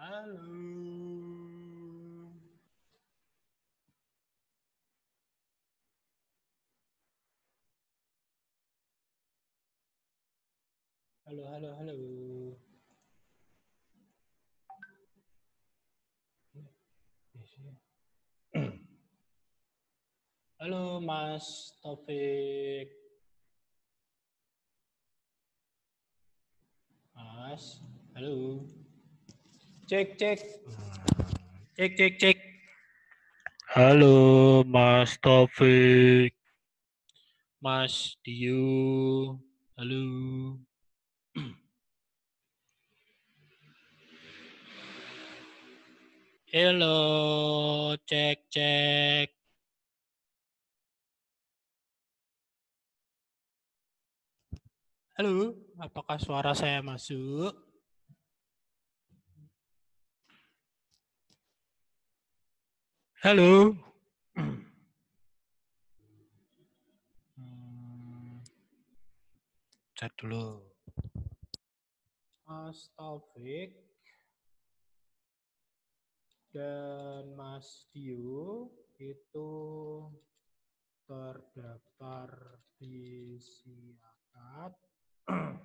Halo. Halo, halo, halo. Mas Taufik. Mas, halo. Cek, cek. Cek, cek, cek. Halo, Mas Taufik. Mas Dio. Halo. Halo, cek, cek. Halo, apakah suara saya masuk? Halo. Hmm. Cek dulu. Mas Taufik dan Mas Dio itu terdaftar di Siakat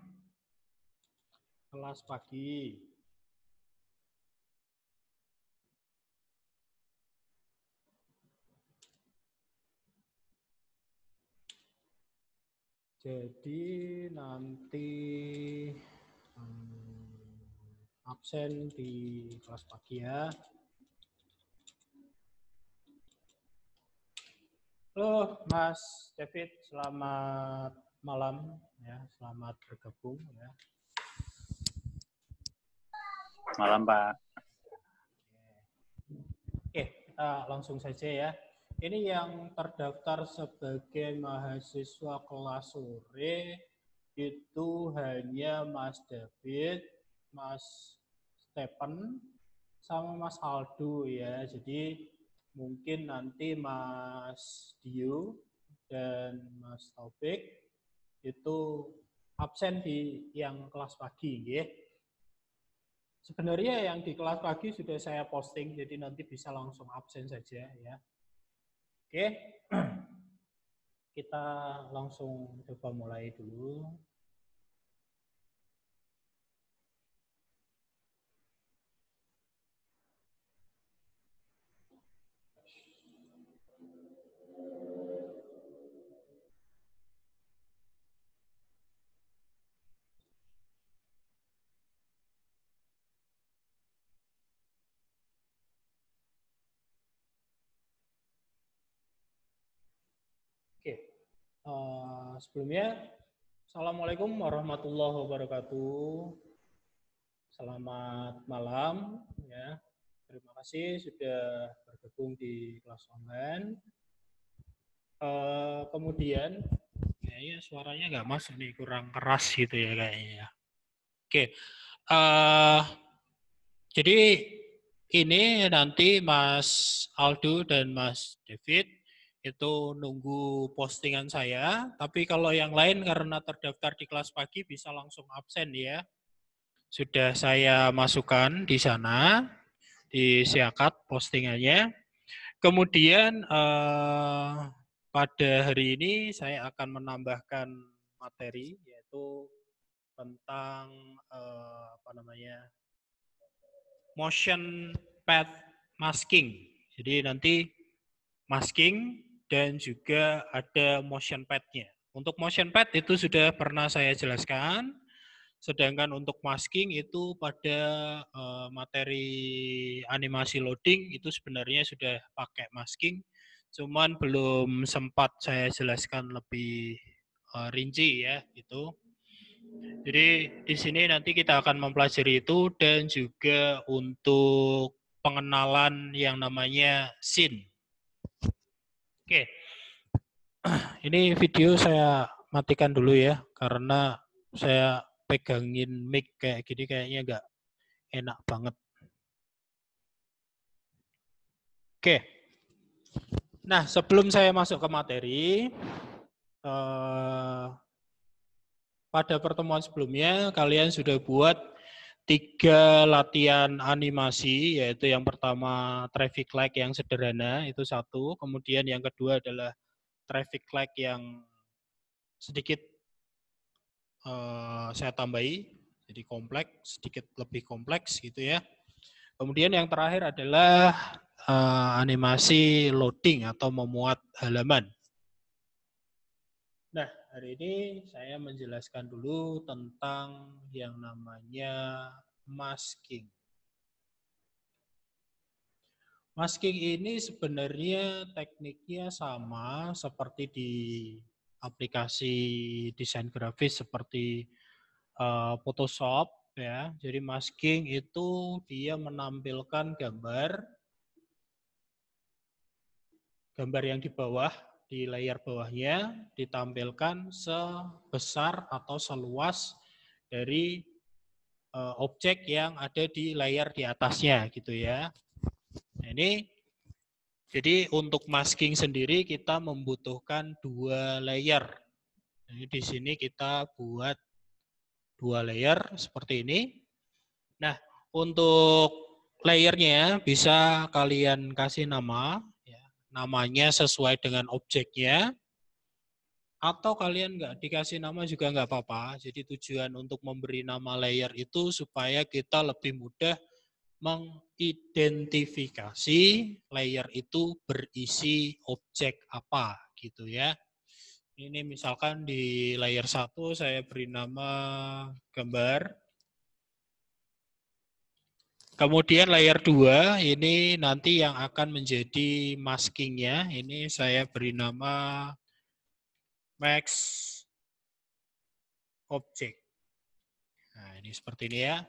kelas pagi. Jadi nanti hmm, absen di kelas pagi ya. Halo Mas David, selamat malam ya, selamat bergabung ya. Malam Pak. Oke, kita eh, langsung saja ya. Ini yang terdaftar sebagai mahasiswa kelas sore itu hanya Mas David, Mas Stephen, sama Mas Aldo ya. Jadi mungkin nanti Mas Dio dan Mas Taufik itu absen di yang kelas pagi ya. Sebenarnya yang di kelas pagi sudah saya posting, jadi nanti bisa langsung absen saja ya. Oke, kita langsung coba mulai dulu. Nah, sebelumnya, Assalamualaikum warahmatullahi wabarakatuh. Selamat malam. Ya. Terima kasih sudah bergabung di kelas online. Uh, kemudian, ya, ya suaranya nggak masuk nih, kurang keras gitu ya kayaknya. Ya. Oke, uh, jadi ini nanti Mas Aldo dan Mas David itu nunggu postingan saya. Tapi kalau yang lain karena terdaftar di kelas pagi bisa langsung absen ya. Sudah saya masukkan di sana, di siakat postingannya. Kemudian eh, pada hari ini saya akan menambahkan materi yaitu tentang eh, apa namanya motion path masking. Jadi nanti masking dan juga ada motion pad-nya. Untuk motion pad itu sudah pernah saya jelaskan, sedangkan untuk masking itu pada eh, materi animasi loading itu sebenarnya sudah pakai masking, cuman belum sempat saya jelaskan lebih eh, rinci ya itu. Jadi di sini nanti kita akan mempelajari itu dan juga untuk pengenalan yang namanya scene. Oke. Ini video saya matikan dulu ya karena saya pegangin mic kayak gini kayaknya nggak enak banget. Oke. Nah, sebelum saya masuk ke materi, eh, pada pertemuan sebelumnya kalian sudah buat tiga latihan animasi yaitu yang pertama traffic light yang sederhana itu satu kemudian yang kedua adalah traffic light yang sedikit uh, saya tambahi jadi kompleks sedikit lebih kompleks gitu ya kemudian yang terakhir adalah uh, animasi loading atau memuat halaman hari ini saya menjelaskan dulu tentang yang namanya masking. Masking ini sebenarnya tekniknya sama seperti di aplikasi desain grafis seperti eh, Photoshop ya. Jadi masking itu dia menampilkan gambar gambar yang di bawah di layar bawahnya ditampilkan sebesar atau seluas dari eh, objek yang ada di layar di atasnya gitu ya. Nah, ini jadi untuk masking sendiri kita membutuhkan dua layer. Jadi nah, di sini kita buat dua layer seperti ini. Nah, untuk layernya bisa kalian kasih nama namanya sesuai dengan objeknya, atau kalian nggak dikasih nama juga nggak apa-apa. Jadi tujuan untuk memberi nama layer itu supaya kita lebih mudah mengidentifikasi layer itu berisi objek apa gitu ya. Ini misalkan di layer satu saya beri nama gambar. Kemudian layer 2 ini nanti yang akan menjadi maskingnya. Ini saya beri nama max object. Nah, ini seperti ini ya.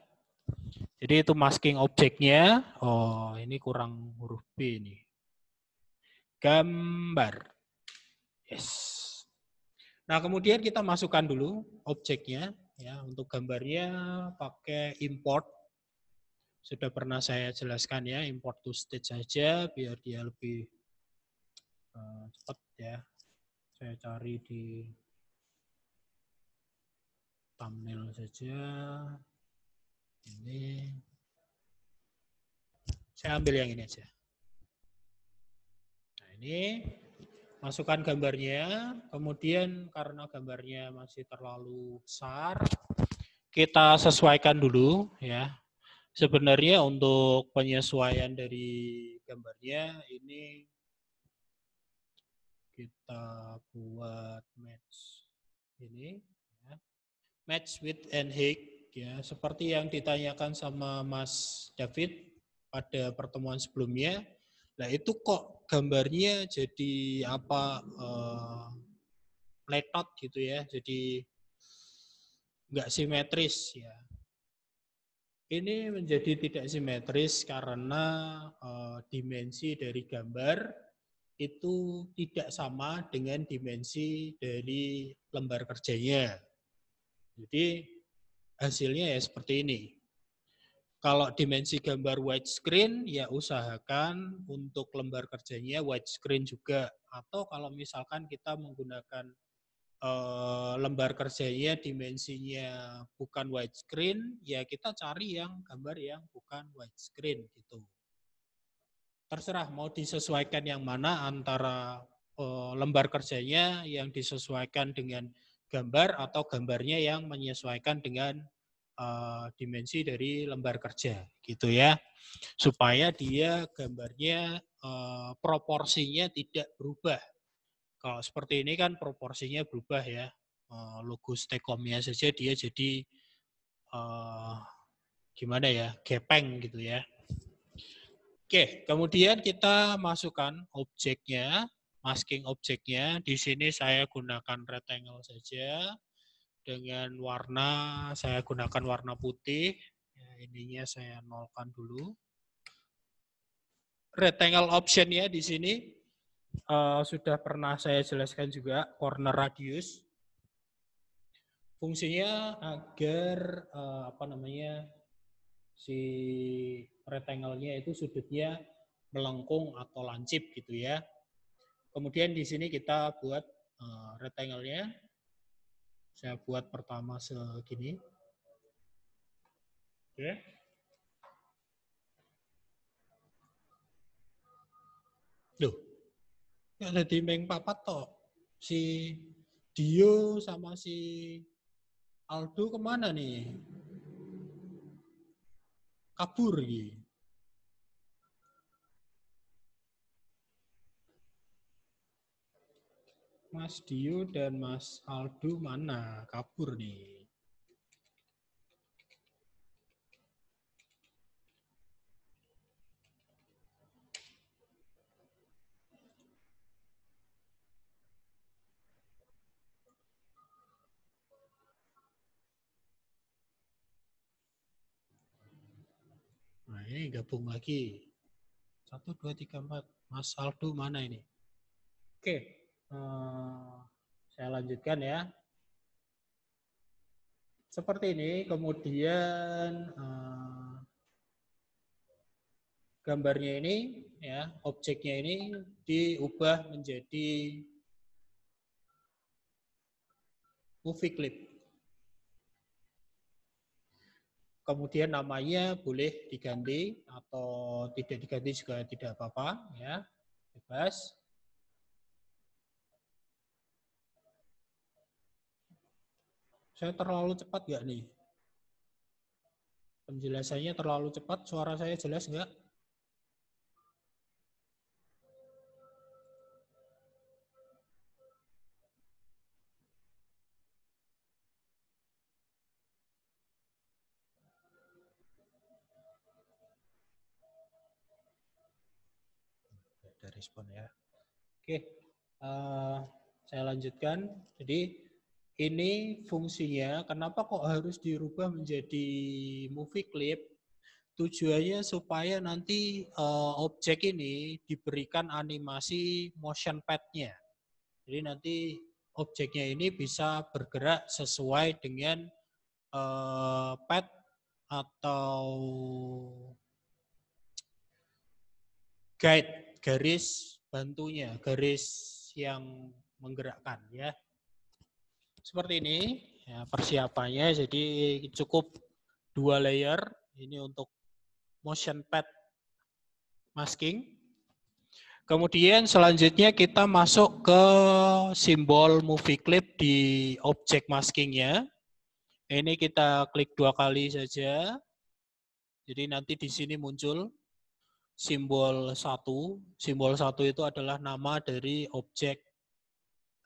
Jadi itu masking objeknya. Oh, ini kurang huruf B ini. Gambar. Yes. Nah, kemudian kita masukkan dulu objeknya ya untuk gambarnya pakai import sudah pernah saya jelaskan ya, import to state saja biar dia lebih uh, cepat ya. Saya cari di thumbnail saja. Ini saya ambil yang ini aja. Nah, ini masukkan gambarnya, kemudian karena gambarnya masih terlalu besar, kita sesuaikan dulu ya sebenarnya untuk penyesuaian dari gambarnya ini kita buat match ini ya. match width and height ya seperti yang ditanyakan sama Mas David pada pertemuan sebelumnya nah itu kok gambarnya jadi apa uh, eh, letot gitu ya jadi nggak simetris ya ini menjadi tidak simetris karena e, dimensi dari gambar itu tidak sama dengan dimensi dari lembar kerjanya. Jadi hasilnya ya seperti ini. Kalau dimensi gambar widescreen ya usahakan untuk lembar kerjanya widescreen juga atau kalau misalkan kita menggunakan Eh, lembar kerjanya dimensinya bukan widescreen, ya kita cari yang gambar yang bukan widescreen gitu. Terserah mau disesuaikan yang mana antara eh, lembar kerjanya yang disesuaikan dengan gambar atau gambarnya yang menyesuaikan dengan eh, dimensi dari lembar kerja gitu ya supaya dia gambarnya proporsinya tidak berubah kalau seperti ini kan proporsinya berubah ya. Eh, logo stekomnya saja dia jadi uh, gimana ya, gepeng gitu ya. Oke, kemudian kita masukkan objeknya, masking objeknya. Di sini saya gunakan rectangle saja dengan warna saya gunakan warna putih ya, ininya saya nolkan dulu rectangle option ya di sini uh, sudah pernah saya jelaskan juga corner radius. Fungsinya agar uh, apa namanya si rectangle-nya itu sudutnya melengkung atau lancip gitu ya. Kemudian di sini kita buat uh, eh, rectangle-nya. Saya buat pertama segini. Oke. Okay. Loh, ada di meng papat toh. Si Dio sama si Aldo kemana nih? Kabur gitu. Mas Dio dan Mas Aldo mana kabur nih? ini gabung lagi. Satu, dua, tiga, empat. Mas Aldo mana ini? Oke, eh, saya lanjutkan ya. Seperti ini, kemudian eh, gambarnya ini, ya, objeknya ini diubah menjadi UV clip. Kemudian namanya boleh diganti atau tidak diganti juga tidak apa-apa ya. Bebas. Saya terlalu cepat nggak nih? Penjelasannya terlalu cepat, suara saya jelas nggak? ya. Oke, uh, saya lanjutkan. Jadi ini fungsinya, kenapa kok harus dirubah menjadi movie clip? Tujuannya supaya nanti uh, objek ini diberikan animasi motion pad-nya. Jadi nanti objeknya ini bisa bergerak sesuai dengan uh, pad atau guide garis bantunya, garis yang menggerakkan ya. Seperti ini ya, persiapannya, jadi cukup dua layer ini untuk motion pad masking. Kemudian selanjutnya kita masuk ke simbol movie clip di objek maskingnya. Ini kita klik dua kali saja. Jadi nanti di sini muncul simbol satu. Simbol satu itu adalah nama dari objek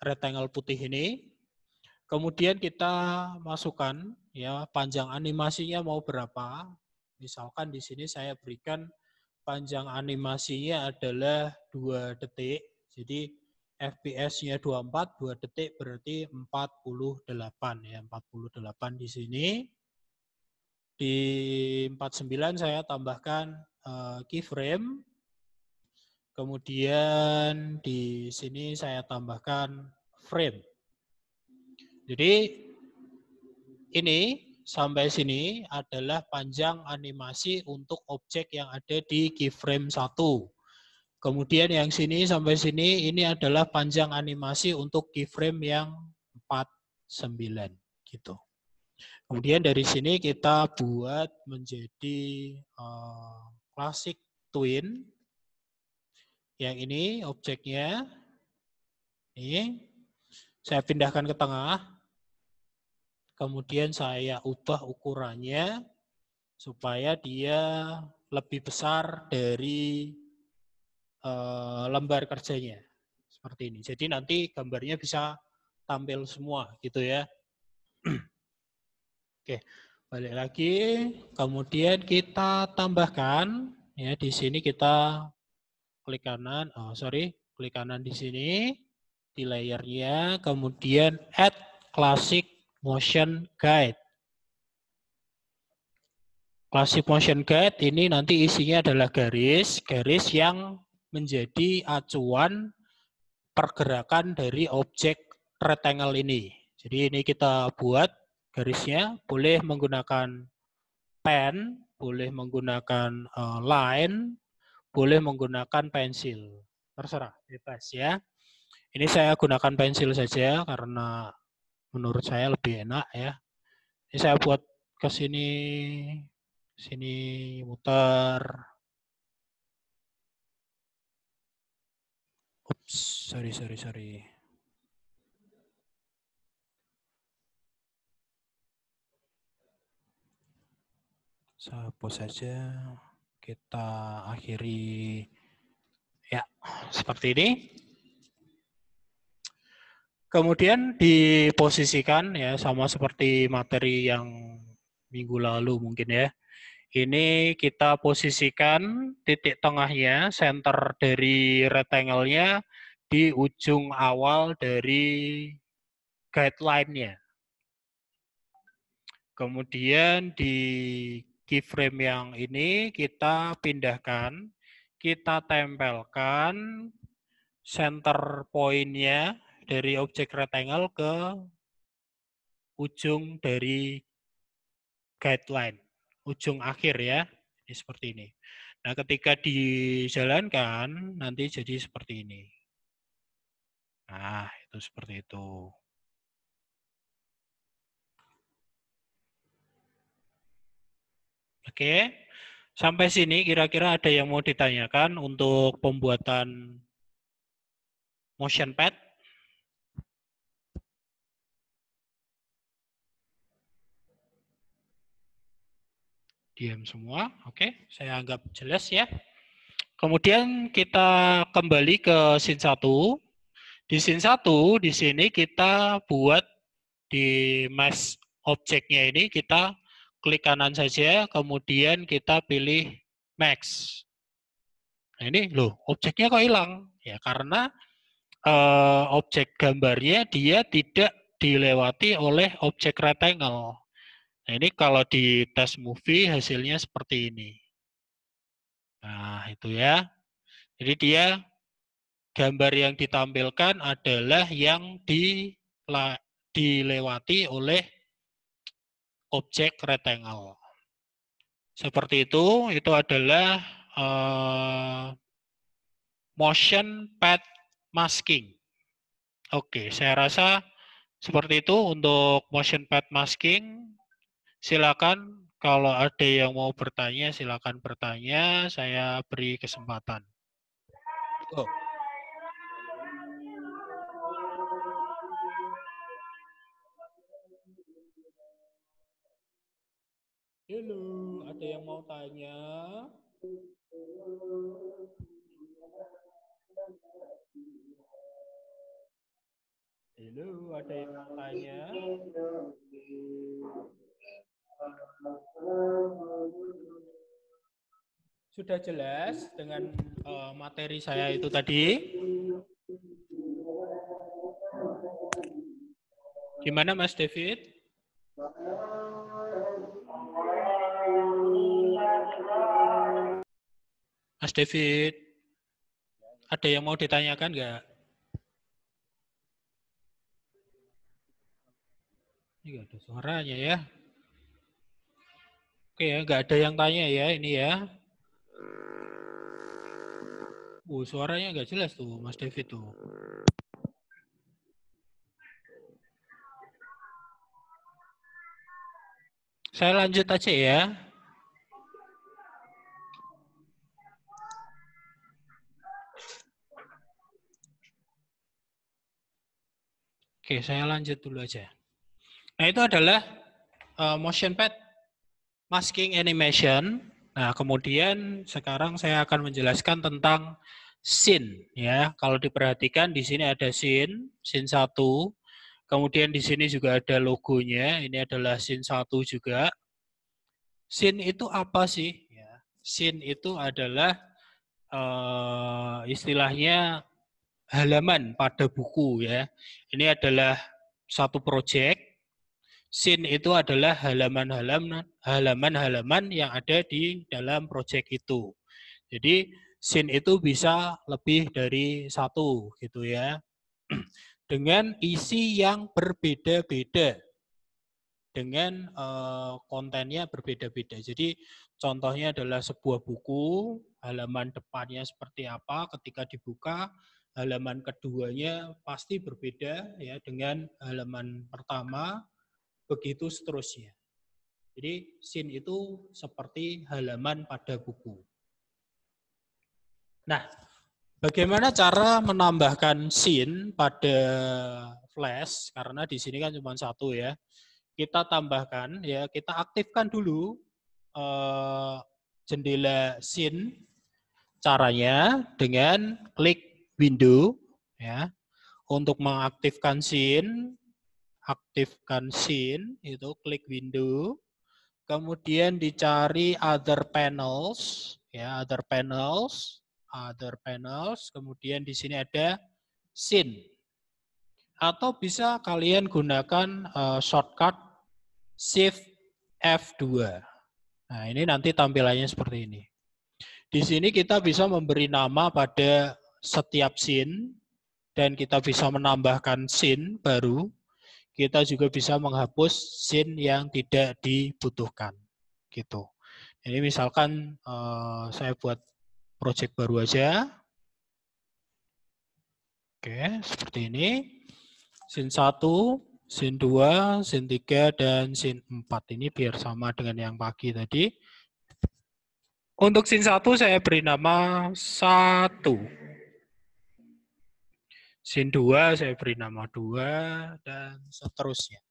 rectangle putih ini. Kemudian kita masukkan ya panjang animasinya mau berapa. Misalkan di sini saya berikan panjang animasinya adalah 2 detik. Jadi FPS-nya 24, 2 detik berarti 48 ya, 48 di sini. Di 49 saya tambahkan Eh, keyframe. Kemudian di sini saya tambahkan frame. Jadi ini sampai sini adalah panjang animasi untuk objek yang ada di keyframe 1. Kemudian yang sini sampai sini ini adalah panjang animasi untuk keyframe yang 49 gitu. Kemudian dari sini kita buat menjadi uh, Klasik twin. Yang ini objeknya. Ini saya pindahkan ke tengah. Kemudian saya ubah ukurannya supaya dia lebih besar dari uh, lembar kerjanya seperti ini. Jadi nanti gambarnya bisa tampil semua gitu ya. Oke. Okay. Balik lagi, kemudian kita tambahkan. Ya, di sini kita klik kanan, oh sorry, klik kanan di sini, di layernya, kemudian add classic motion guide. Classic motion guide ini nanti isinya adalah garis, garis yang menjadi acuan pergerakan dari objek rectangle ini. Jadi ini kita buat garisnya, boleh menggunakan pen, boleh menggunakan uh, line, boleh menggunakan pensil. Terserah, bebas ya. Ini saya gunakan pensil saja karena menurut saya lebih enak ya. Ini saya buat ke sini, sini muter. Ups, sorry, sorry, sorry. Sahabat saja kita akhiri ya seperti ini. Kemudian diposisikan ya sama seperti materi yang minggu lalu mungkin ya. Ini kita posisikan titik tengahnya, center dari rectangle-nya di ujung awal dari guideline-nya. Kemudian di keyframe yang ini kita pindahkan, kita tempelkan center point-nya dari objek rectangle ke ujung dari guideline, ujung akhir ya. Ini seperti ini. Nah, ketika dijalankan nanti jadi seperti ini. Nah, itu seperti itu. Oke, sampai sini kira-kira ada yang mau ditanyakan untuk pembuatan motion pad? Diam semua, oke, saya anggap jelas ya. Kemudian kita kembali ke scene 1. Di scene 1, di sini kita buat di mesh objeknya ini kita klik kanan saja, kemudian kita pilih max. Nah, ini loh, objeknya kok hilang? Ya, karena eh, objek gambarnya dia tidak dilewati oleh objek rectangle. Nah, ini kalau di test movie hasilnya seperti ini. Nah, itu ya. Jadi dia gambar yang ditampilkan adalah yang dilewati oleh objek rectangle. Seperti itu, itu adalah uh, motion path masking. Oke, saya rasa seperti itu untuk motion path masking. Silakan kalau ada yang mau bertanya, silakan bertanya. Saya beri kesempatan. Oh. Halo, ada yang mau tanya? Halo, ada yang mau tanya? Sudah jelas dengan uh, materi saya itu tadi? Gimana Mas David? Mas David, ada yang mau ditanyakan nggak? Ini ada suaranya ya. Oke ya, nggak ada yang tanya ya ini ya. Uh, suaranya nggak jelas tuh, Mas David tuh. Saya lanjut aja ya. Oke, saya lanjut dulu aja. Nah, itu adalah uh, motion pad masking animation. Nah, kemudian sekarang saya akan menjelaskan tentang scene ya. Kalau diperhatikan di sini ada scene, scene 1. Kemudian di sini juga ada logonya. Ini adalah scene 1 juga. Scene itu apa sih? Ya, scene itu adalah uh, istilahnya halaman pada buku ya. Ini adalah satu proyek. Scene itu adalah halaman-halaman halaman-halaman yang ada di dalam proyek itu. Jadi scene itu bisa lebih dari satu gitu ya. Dengan isi yang berbeda-beda. Dengan eh, kontennya berbeda-beda. Jadi contohnya adalah sebuah buku, halaman depannya seperti apa ketika dibuka, halaman keduanya pasti berbeda ya dengan halaman pertama begitu seterusnya. Jadi sin itu seperti halaman pada buku. Nah, bagaimana cara menambahkan sin pada flash karena di sini kan cuma satu ya. Kita tambahkan ya, kita aktifkan dulu eh, jendela sin caranya dengan klik window ya untuk mengaktifkan scene aktifkan scene itu klik window kemudian dicari other panels ya other panels other panels kemudian di sini ada scene atau bisa kalian gunakan uh, shortcut shift F2 nah ini nanti tampilannya seperti ini di sini kita bisa memberi nama pada setiap scene dan kita bisa menambahkan scene baru. Kita juga bisa menghapus scene yang tidak dibutuhkan. Gitu. ini misalkan eh, saya buat project baru aja. Oke, seperti ini. Scene 1, scene 2, scene 3, dan scene 4. Ini biar sama dengan yang pagi tadi. Untuk scene 1 saya beri nama 1. Sin 2 saya beri nama 2 dan seterusnya.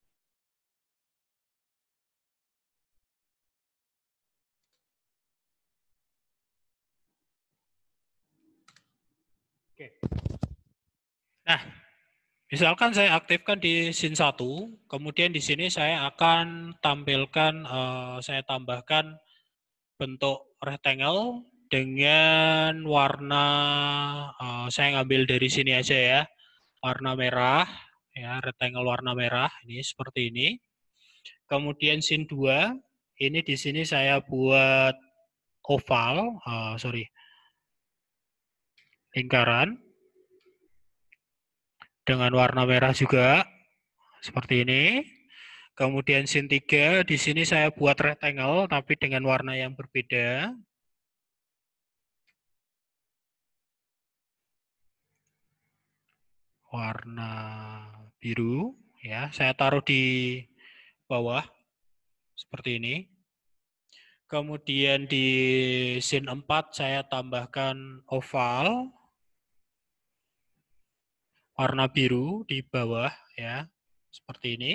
Oke. Nah, misalkan saya aktifkan di sin 1, kemudian di sini saya akan tampilkan, eh, saya tambahkan bentuk rectangle dengan warna uh, saya ngambil dari sini aja ya warna merah ya rectangle warna merah ini seperti ini kemudian sin 2 ini di sini saya buat oval uh, sorry lingkaran dengan warna merah juga seperti ini kemudian sin 3 di sini saya buat rectangle tapi dengan warna yang berbeda warna biru ya saya taruh di bawah seperti ini kemudian di scene 4 saya tambahkan oval warna biru di bawah ya seperti ini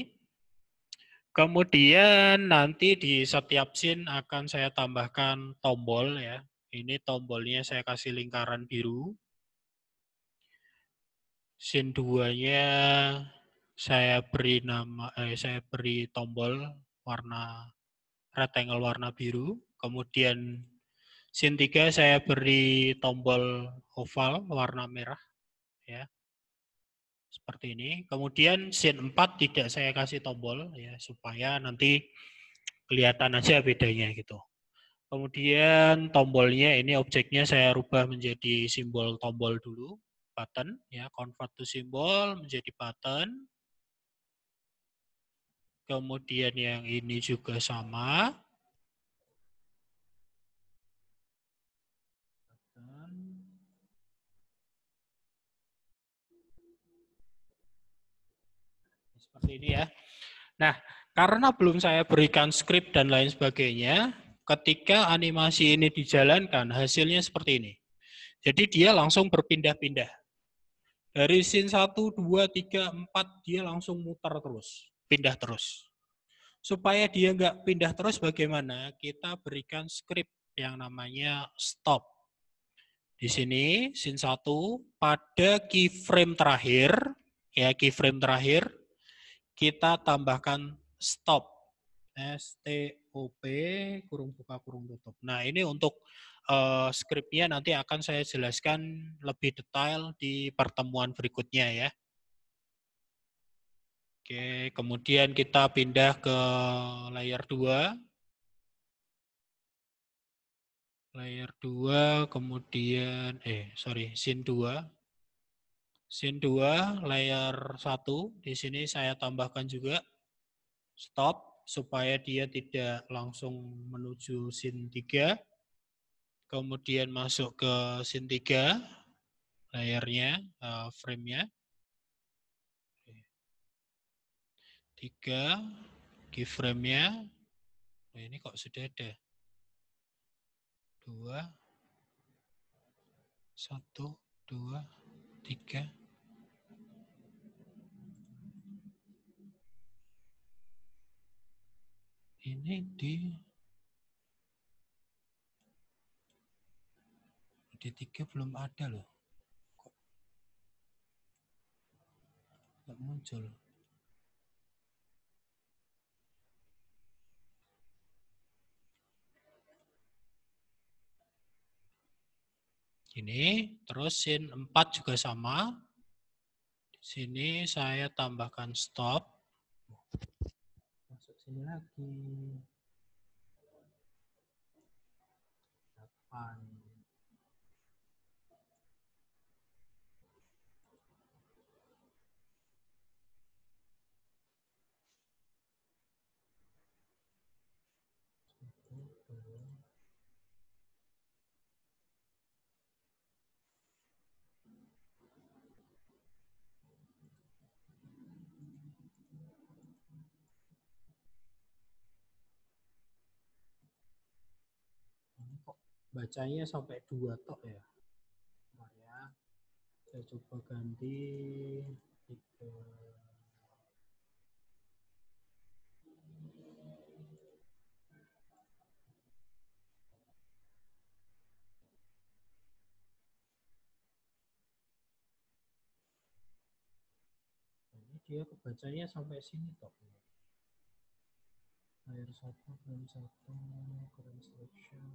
kemudian nanti di setiap scene akan saya tambahkan tombol ya ini tombolnya saya kasih lingkaran biru scene 2-nya saya beri nama eh, saya beri tombol warna rectangle warna biru. Kemudian scene 3 saya beri tombol oval warna merah ya. Seperti ini. Kemudian scene 4 tidak saya kasih tombol ya supaya nanti kelihatan aja bedanya gitu. Kemudian tombolnya ini objeknya saya rubah menjadi simbol tombol dulu pattern ya convert to simbol menjadi pattern kemudian yang ini juga sama seperti ini ya nah karena belum saya berikan script dan lain sebagainya ketika animasi ini dijalankan hasilnya seperti ini jadi dia langsung berpindah-pindah dari scene 1, 2, 3, 4 dia langsung muter terus, pindah terus. Supaya dia nggak pindah terus bagaimana? Kita berikan script yang namanya stop. Di sini scene 1 pada keyframe terakhir ya keyframe terakhir kita tambahkan stop. S T O P kurung buka kurung tutup. Nah, ini untuk uh, skripnya nanti akan saya jelaskan lebih detail di pertemuan berikutnya ya. Oke, kemudian kita pindah ke layer 2. Layer 2, kemudian, eh, sorry, scene 2. Scene 2, layer 1. Di sini saya tambahkan juga stop, supaya dia tidak langsung menuju scene 3. Oke kemudian masuk ke scene 3, layarnya, uh, frame-nya. 3, keyframe-nya. Oh, ini kok sudah ada. 2, 1, 2, 3, ini di tiga belum ada loh. Kok nggak muncul? Ini, terus sin 4 juga sama. Di sini saya tambahkan stop. Masuk sini lagi. 8. bacanya sampai dua tok ya. Nah, ya. Saya coba ganti tiga. dia kebacanya sampai sini tok. Ya. air satu, dan satu, kurang selection,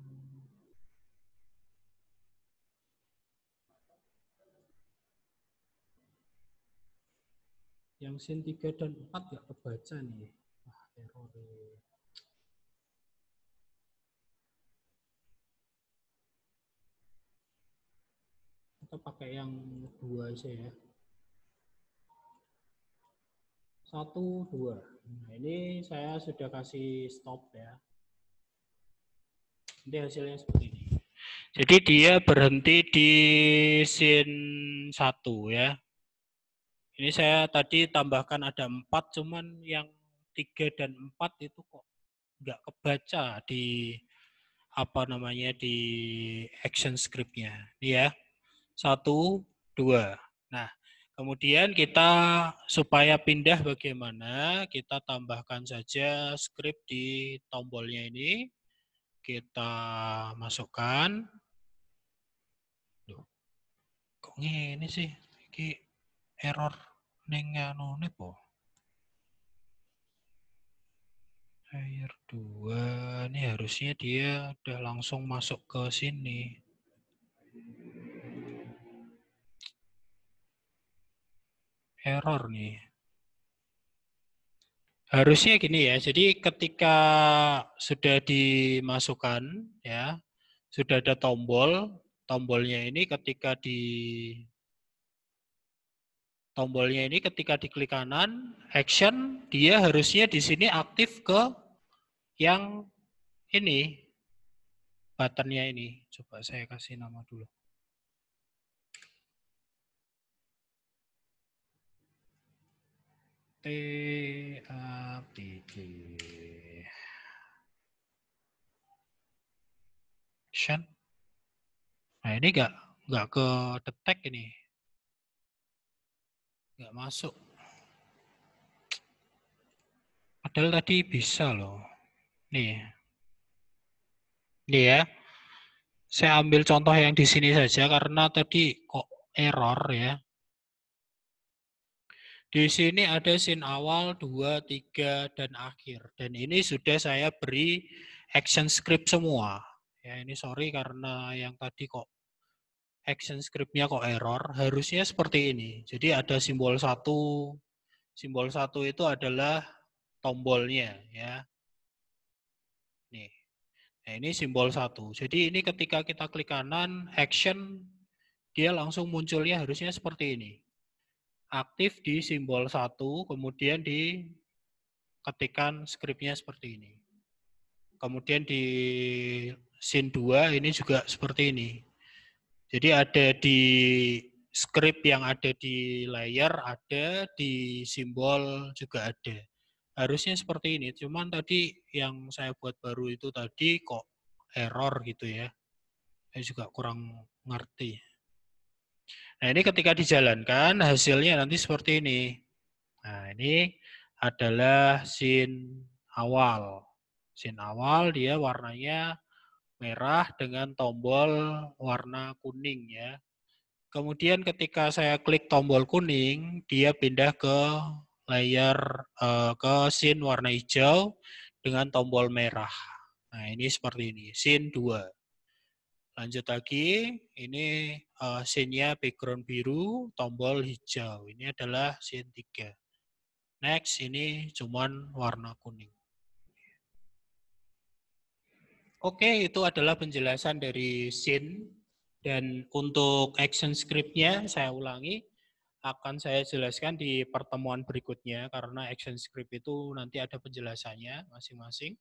Yang sin 3 dan 4 nggak kebaca nih. Wah, error ya. Kita pakai yang dua aja ya. Satu, dua. Nah, ini saya sudah kasih stop ya. jadi hasilnya seperti ini. Jadi dia berhenti di sin 1 ya. Ini saya tadi tambahkan ada empat, cuman yang tiga dan empat itu kok nggak kebaca di apa namanya di action scriptnya, ya. Satu, dua. Nah, kemudian kita supaya pindah bagaimana? Kita tambahkan saja script di tombolnya ini. Kita masukkan. Duh, kok ini sih? Ini error. Neng anu nepo. Air dua ini harusnya dia udah langsung masuk ke sini. Error nih. Harusnya gini ya, jadi ketika sudah dimasukkan ya, sudah ada tombol, tombolnya ini ketika di Tombolnya ini ketika diklik kanan, action, dia harusnya di sini aktif ke yang ini, buttonnya ini. Coba saya kasih nama dulu. T A T T action. Nah ini nggak enggak ke detect ini nggak masuk. Padahal tadi bisa loh. Nih. Nih ya. Saya ambil contoh yang di sini saja karena tadi kok error ya. Di sini ada scene awal, dua, tiga dan akhir. Dan ini sudah saya beri action script semua. Ya, ini sorry karena yang tadi kok action scriptnya kok error, harusnya seperti ini. Jadi ada simbol satu, simbol satu itu adalah tombolnya ya. Nih, nah, ini simbol satu. Jadi ini ketika kita klik kanan action, dia langsung munculnya harusnya seperti ini. Aktif di simbol satu, kemudian di ketikan scriptnya seperti ini. Kemudian di scene 2 ini juga seperti ini. Jadi ada di script yang ada di layer, ada di simbol juga ada. Harusnya seperti ini, cuman tadi yang saya buat baru itu tadi kok error gitu ya. Saya juga kurang ngerti. Nah ini ketika dijalankan hasilnya nanti seperti ini. Nah ini adalah scene awal. Scene awal dia warnanya merah dengan tombol warna kuning ya. Kemudian ketika saya klik tombol kuning, dia pindah ke layer eh, ke scene warna hijau dengan tombol merah. Nah, ini seperti ini, scene 2. Lanjut lagi, ini eh, scene-nya background biru, tombol hijau. Ini adalah scene 3. Next, ini cuman warna kuning. Oke, itu adalah penjelasan dari scene dan untuk action scriptnya saya ulangi akan saya jelaskan di pertemuan berikutnya karena action script itu nanti ada penjelasannya masing-masing.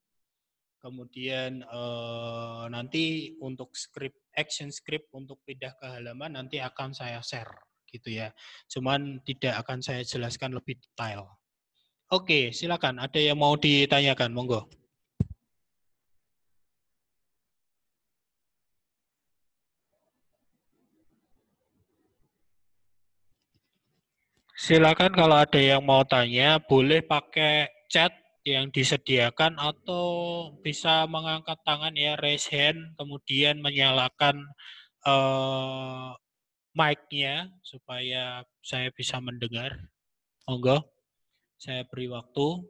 Kemudian eh, nanti untuk script action script untuk pindah ke halaman nanti akan saya share gitu ya. Cuman tidak akan saya jelaskan lebih detail. Oke, silakan. Ada yang mau ditanyakan? Monggo. silakan kalau ada yang mau tanya boleh pakai chat yang disediakan atau bisa mengangkat tangan ya raise hand kemudian menyalakan uh, mic-nya supaya saya bisa mendengar. Monggo. Saya beri waktu.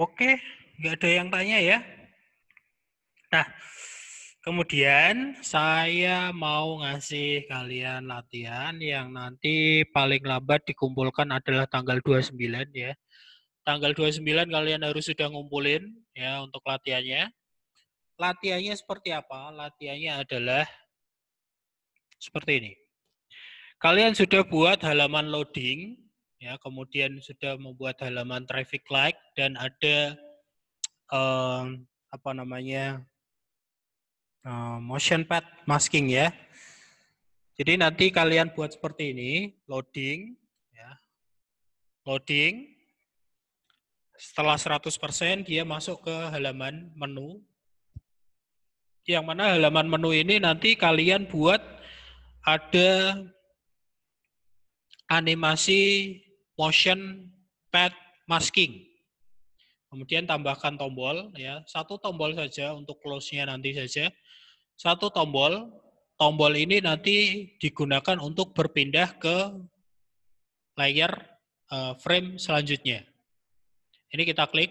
Oke, nggak ada yang tanya ya. Nah, kemudian saya mau ngasih kalian latihan yang nanti paling lambat dikumpulkan adalah tanggal 29 ya. Tanggal 29 kalian harus sudah ngumpulin ya untuk latihannya. Latihannya seperti apa? Latihannya adalah seperti ini. Kalian sudah buat halaman loading ya kemudian sudah membuat halaman traffic light dan ada um, apa namanya um, motion pad masking ya jadi nanti kalian buat seperti ini loading ya loading setelah 100% dia masuk ke halaman menu yang mana halaman menu ini nanti kalian buat ada animasi motion pad masking. Kemudian tambahkan tombol ya, satu tombol saja untuk close-nya nanti saja. Satu tombol, tombol ini nanti digunakan untuk berpindah ke layer eh, frame selanjutnya. Ini kita klik.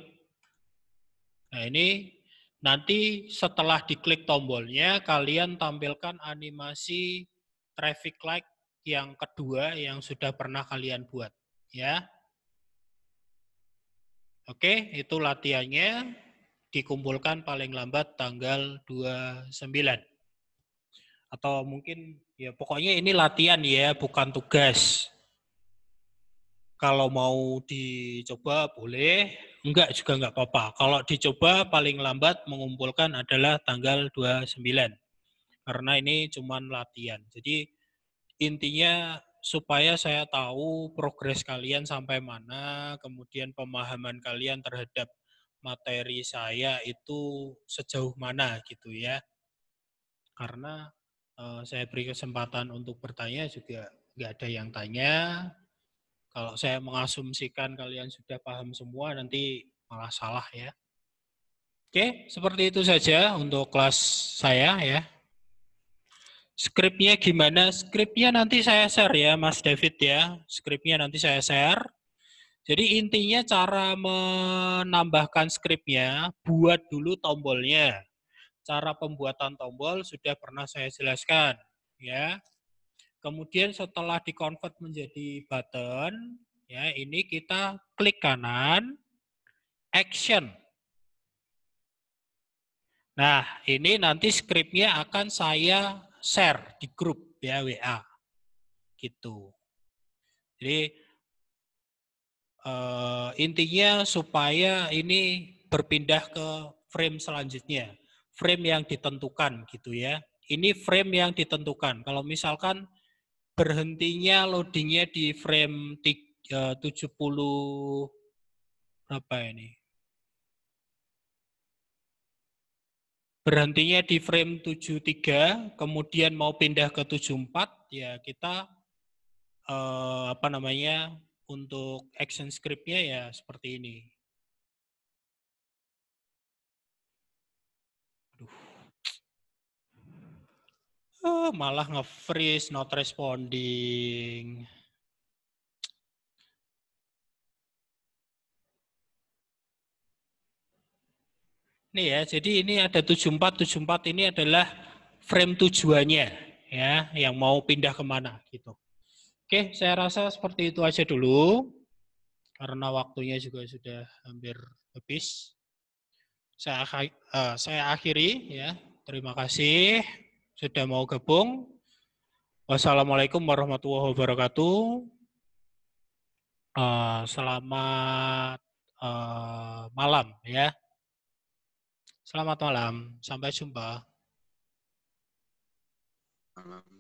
Nah, ini nanti setelah diklik tombolnya kalian tampilkan animasi traffic light yang kedua yang sudah pernah kalian buat ya. Oke, itu latihannya dikumpulkan paling lambat tanggal 29. Atau mungkin ya pokoknya ini latihan ya, bukan tugas. Kalau mau dicoba boleh, enggak juga enggak apa-apa. Kalau dicoba paling lambat mengumpulkan adalah tanggal 29. Karena ini cuman latihan. Jadi intinya supaya saya tahu progres kalian sampai mana, kemudian pemahaman kalian terhadap materi saya itu sejauh mana gitu ya. Karena uh, saya beri kesempatan untuk bertanya juga nggak ada yang tanya. Kalau saya mengasumsikan kalian sudah paham semua nanti malah salah ya. Oke, seperti itu saja untuk kelas saya ya. Skripnya gimana? Skripnya nanti saya share ya, Mas David ya. Skripnya nanti saya share. Jadi intinya cara menambahkan skripnya, buat dulu tombolnya. Cara pembuatan tombol sudah pernah saya jelaskan. ya. Kemudian setelah di-convert menjadi button, ya ini kita klik kanan, action. Nah, ini nanti skripnya akan saya share di grup ya WA gitu. Jadi eh, intinya supaya ini berpindah ke frame selanjutnya, frame yang ditentukan gitu ya. Ini frame yang ditentukan. Kalau misalkan berhentinya loadingnya di frame 70 eh, berapa ini? berhentinya di frame 73, kemudian mau pindah ke 74, ya kita eh, apa namanya untuk action scriptnya ya seperti ini. Aduh. Oh, malah nge-freeze, not responding. Nih ya, jadi ini ada 74, 74 ini adalah frame tujuannya ya, yang mau pindah kemana gitu. Oke, saya rasa seperti itu aja dulu, karena waktunya juga sudah hampir habis. Saya, uh, saya akhiri ya, terima kasih sudah mau gabung. Wassalamualaikum warahmatullahi wabarakatuh. Uh, selamat uh, malam ya. Selamat malam, sampai jumpa. Malam.